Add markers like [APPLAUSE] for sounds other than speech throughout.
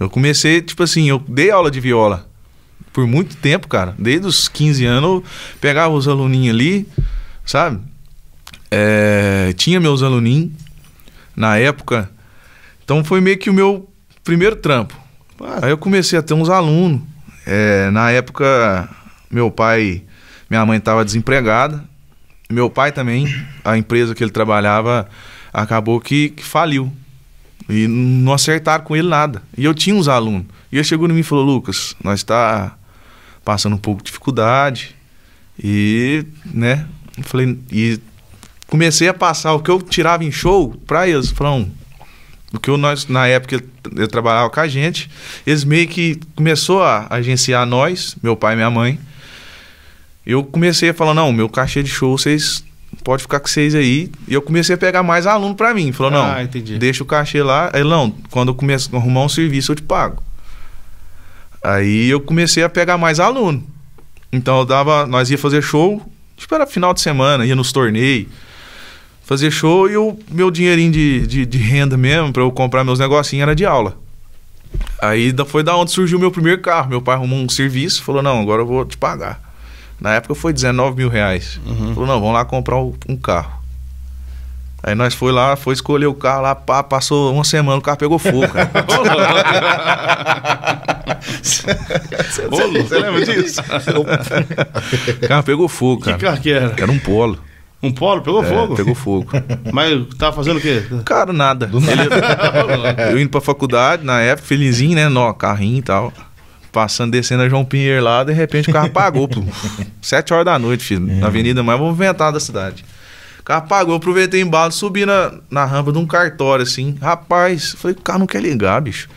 Eu comecei, tipo assim, eu dei aula de viola por muito tempo, cara. Desde os 15 anos, eu pegava os aluninhos ali, sabe? É, tinha meus aluninhos na época. Então foi meio que o meu primeiro trampo. Aí ah, eu comecei a ter uns alunos. É, na época, meu pai, minha mãe estava desempregada. Meu pai também, a empresa que ele trabalhava acabou que, que faliu. E não acertaram com ele nada. E eu tinha uns alunos. E ele chegou em mim e falou: Lucas, nós está passando um pouco de dificuldade. E, né? Eu falei, e comecei a passar o que eu tirava em show para eles. Falaram, o que eu, nós, na época eu, trabalhava com a gente, eles meio que começou a agenciar nós, meu pai e minha mãe. Eu comecei a falar, não, meu cachê de show vocês pode ficar com vocês aí. E eu comecei a pegar mais aluno para mim. Falou, não, ah, deixa o cachê lá. Aí, não, quando eu começo a arrumar um serviço, eu te pago. Aí eu comecei a pegar mais aluno. Então eu dava, nós ia fazer show, tipo era final de semana, ia nos torneios, fazer show e o meu dinheirinho de, de, de renda mesmo, para eu comprar meus negocinhos, era de aula. Aí foi da onde surgiu o meu primeiro carro. Meu pai arrumou um serviço, falou: Não, agora eu vou te pagar. Na época foi 19 mil reais. Uhum. Falou, não, vamos lá comprar um carro. Aí nós foi lá, foi escolher o carro lá, pá, passou uma semana, o carro pegou fogo, cara. [LAUGHS] Você lembra disso? [LAUGHS] o carro pegou fogo, cara. Que carro que era? Era um polo. Um polo pegou é, fogo? Pegou fogo. Mas tava fazendo o quê? Cara, nada. Ele, [LAUGHS] eu indo pra faculdade, na época, felizinho, né? Nó, carrinho e tal passando, descendo a João Pinheiro lá, de repente o carro apagou, pro [LAUGHS] Sete horas da noite, filho, é. na avenida mais movimentada da cidade. O carro apagou, aproveitei embalo, subi na, na rampa de um cartório, assim. Rapaz, falei, o carro não quer ligar, bicho.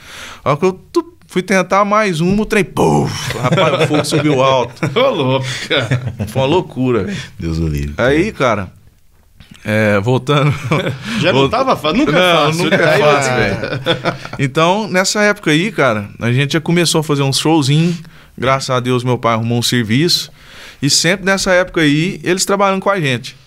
Aí eu fui tentar mais um, o trem, pô, rapaz, o fogo subiu alto. [LAUGHS] Ô, louco, cara. Foi uma loucura, velho. Deus o livre. Aí, cara é, voltando. [LAUGHS] Já não tava fácil, nunca é não, fácil. Nunca né? é fácil, velho. Né? [LAUGHS] Então, nessa época aí, cara, a gente já começou a fazer uns showzinhos. Graças a Deus, meu pai arrumou um serviço. E sempre nessa época aí, eles trabalhando com a gente.